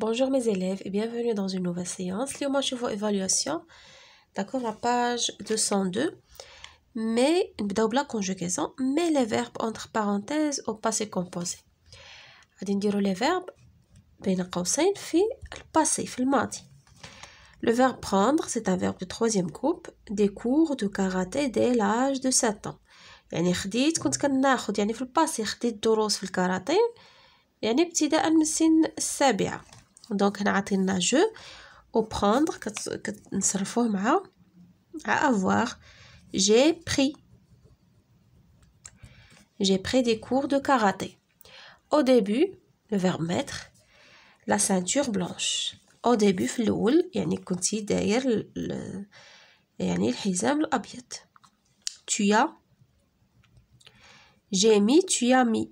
Bonjour mes élèves et bienvenue dans une nouvelle séance. sur vos évaluation, d'accord, la page 202. Mais, dans la conjugaison, mais les verbes entre parenthèses au passé composé. dire les verbes, بين قوسين le passé, le Le verbe prendre, c'est un verbe de troisième groupe, des cours de karaté dès l'âge de 7 ans. يعني donc, هنا عطينا جو à prendre كنصرفوه à avoir j'ai pris j'ai pris des cours de karaté au début le verbe mettre la ceinture blanche au début في الاول يعني كنتي داير يعني الحزام الابيض tu as j'ai mis tu as mis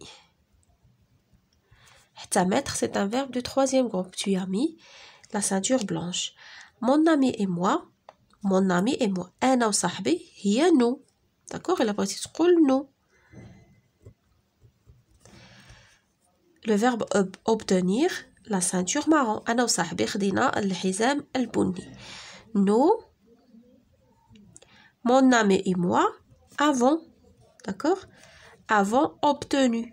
mettre, c'est un verbe du troisième groupe. Tu as mis la ceinture blanche. Mon ami et moi. Mon ami et moi. un ou sahbi, hiya nous. D'accord Et la partie school, nous. Le verbe obtenir, la ceinture marron. Un ou sahbi, al-hizam al Nous, mon ami et moi, avons, d'accord Avant obtenu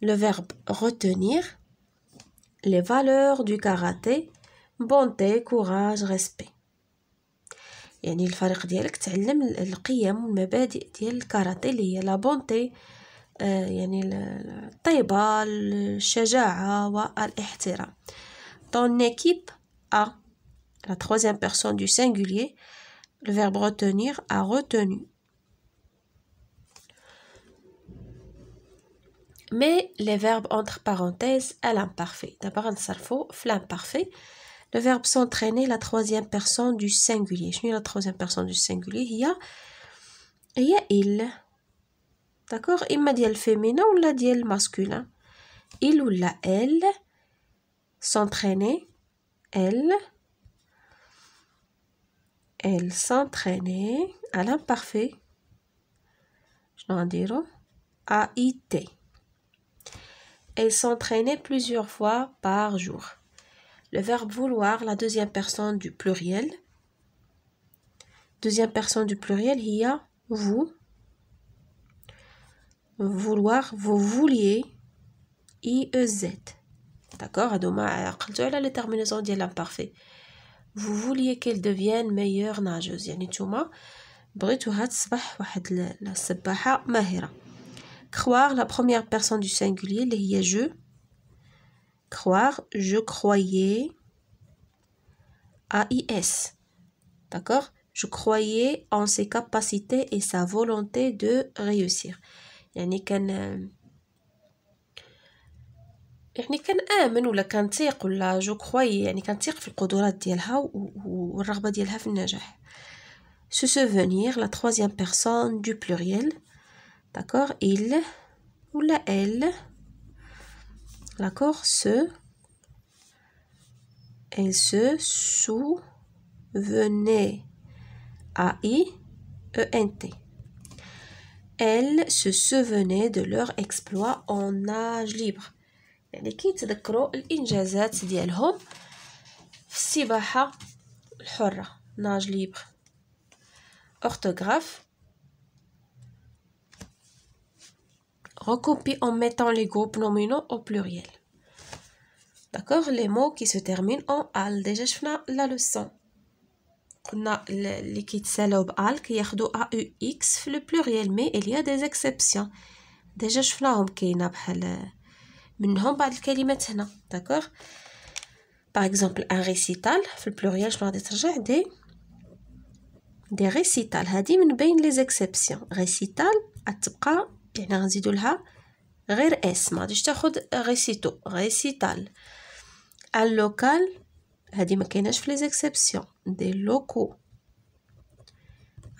le verbe retenir, les valeurs du karaté, bonté, courage, respect. يعني الفريق ديالك تعلم القيم والمبادئ ديال الكاراتيه اللي هي لا بونتي آه يعني الطيبة الشجاعة والاحترام ton équipe a la troisième personne du singulier le verbe retenir a retenu mais les verbes entre parenthèses à l'imparfait. D'abord, un flamme l'imparfait. Le verbe s'entraîner, la troisième personne du singulier. Je la troisième personne du singulier. Il y a, il D'accord? il. D'accord dit le féminin ou la le masculin. Il ou la elle. S'entraîner. Elle. Elle s'entraînait à l'imparfait. Je dois dire. A-I-T. Elle s'entraînait plusieurs fois par jour. Le verbe vouloir, la deuxième personne du pluriel. Deuxième personne du pluriel, il y a vous. Vouloir, vous vouliez. E z D'accord les terminaison Vous vouliez qu'elle devienne meilleure nageuse croire la première personne du singulier les je croire je croyais A-I-S d'accord je croyais en ses capacités et sa volonté de réussir يعني كان يعني ولا ولا جو كروي يعني في القدرات ديالها ديالها في النجاح souvenir la troisième personne du pluriel D'accord Il ou la elle. D'accord Se. Elle se souvenait. A-I-E-N-T. Elle se souvenait de leur exploit en nage libre. يعني كي الانجازات ديالهم في السباحه orthographe. recopie en mettant les groupes nominaux au pluriel. D'accord Les mots qui se terminent en al. Déjà, je la leçon. On a les al qui est AUX e, في le pluriel mais il y a des exceptions. Déjà, je كاينه بحال منهم بعض الكلمات D'accord Par exemple, un récital le pluriel je غادي des des récitals. هذه من بين les exceptions. Récital تبقى هنا غنزيدو لها غير اس ما غاديش تاخد ريسيتو ريسيتال لوكال هادي ما كايناش في لي زيكسيبسيون دي لوكو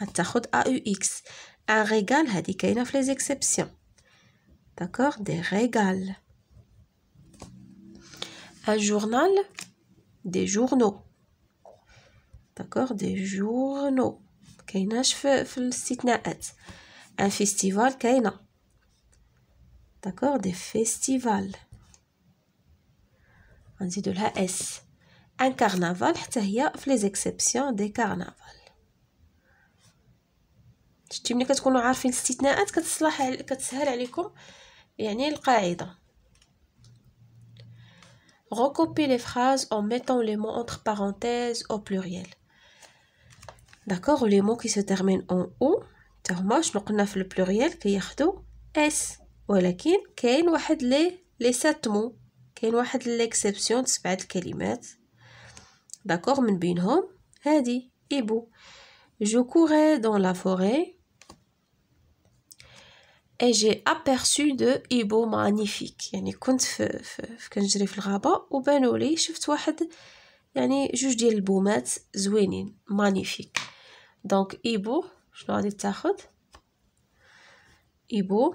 غتاخد ا او اكس ان ريغال هادي كاينه في لي زيكسيبسيون داكور دي ريغال ان جورنال دي جورنو داكور دي جورنو كايناش في, في الاستثناءات ان فيستيفال كاينه D'accord Des festivals. On dit de la S. Un carnaval, c'est les exceptions des carnavals. شتي ملي عارفين les phrases en mettant les mots entre parenthèses au pluriel. D'accord Les mots qui se terminent en O, le pluriel, qui S. ولكن كاين واحد لي لي ساتمو كاين واحد ليكسيبسيون سبعة الكلمات داكوغ من بينهم هادي ايبو جو كوري دون لا فوري اي جي ابيرسو دو ايبو مانيفيك يعني كنت في, في, في كنجري في الغابه وبانوا لي شفت واحد يعني جوج ديال البومات زوينين مانيفيك دونك ايبو شنو غادي تاخد ايبو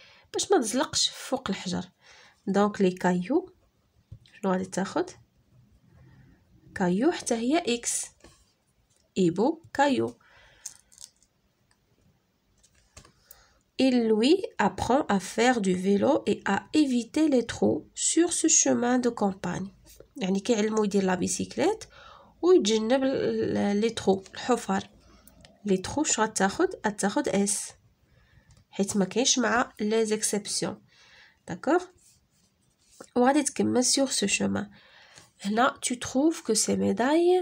باش ما تزلقش فوق الحجر دونك لي كايو شنو غادي تاخذ كايو حتى هي اكس ايبو كايو Il lui apprend à faire du vélo et à éviter les trous sur ce chemin de campagne. يعني كيعلمو يدير لا بيسيكليت ويتجنب لي ترو الحفر لي ترو شغتاخد غتاخد اس حيت ما كاينش مع لي زيكسيبسيون va وغادي تكمل sur ce chemin. Là, tu trouves que ces médailles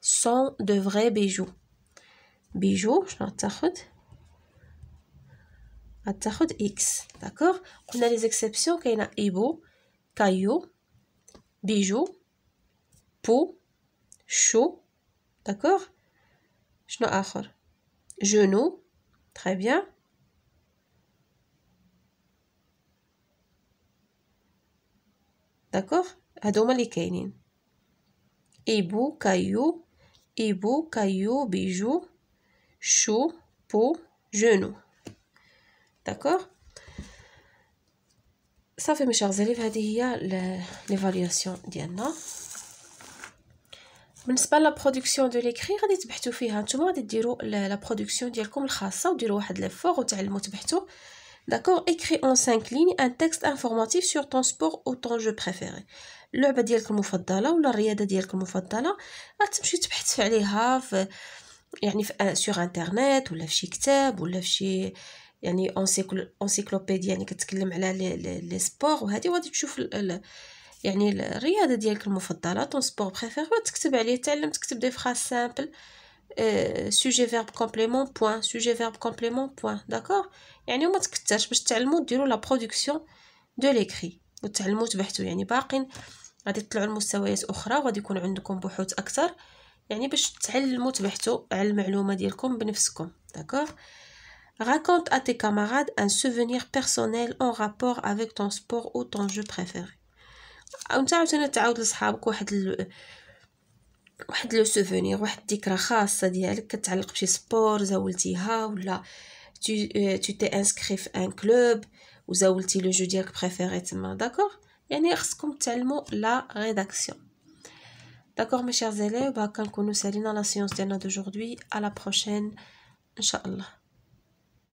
sont de vrais bijoux bijoux شنو a غتاخد x. D'accord. قلنا a زيكسيبسيون كاينه ايبو كايو chaud d'accord شو داكوغ شنو اخر جنو Très bien. D'accord Adoma les kainin. ibou caillou. ibou caillou, bijou. Chou, peau, genou. D'accord Ça fait mes chers élèves, a l'évaluation d'Yana. Hein. بالنسبه برودكسيون دو ليكري غادي تبحثوا فيها نتوما غادي ديروا لا برودكسيون ديالكم الخاصه وديروا واحد ليفور وتعلموا تبحثوا داكور ايكري اون 5 لين ان تكست انفورماتيف سور طون سبور او طون جو بريفيري اللعبه ديالك المفضله ولا الرياضه ديالك المفضله غتمشي تبحث عليها في يعني في سور آه، انترنيت ولا في شي كتاب ولا في شي يعني اونسيكلوبيديا يعني كتكلم على لي سبور وهذه غادي تشوف ال يعني الرياضه ديالك المفضله طون سبور بريفير تكتب عليه تعلم تكتب دي فراز سامبل سوجي فيرب كومبليمون بوين سوجي فيرب كومبليمون بوين داكور يعني وما تكثرش باش تعلموا ديروا لا برودكسيون دو ليكري وتعلموا تبحثوا يعني باقين غادي تطلعوا لمستويات اخرى وغادي يكون عندكم بحوث اكثر يعني باش تعلموا تبحثوا على المعلومه ديالكم بنفسكم داكور raconte à tes camarades un souvenir personnel en rapport avec ton sport ou ton jeu préféré نتا عاوتاني تعاود لصحابك واحد ال... واحد لو سوفونير واحد الذكرى خاصه ديالك كتعلق بشي سبور زاولتيها ولا تو تي, تي inscrit في ان كلوب وزاولتي لو جو ديالك بريفيري تما داكوغ يعني خصكم تعلموا لا ريداكسيون داكوغ مي شيرز élèves نكونو سالينا لا سيونس ديالنا دوجوردي على بروشين ان شاء الله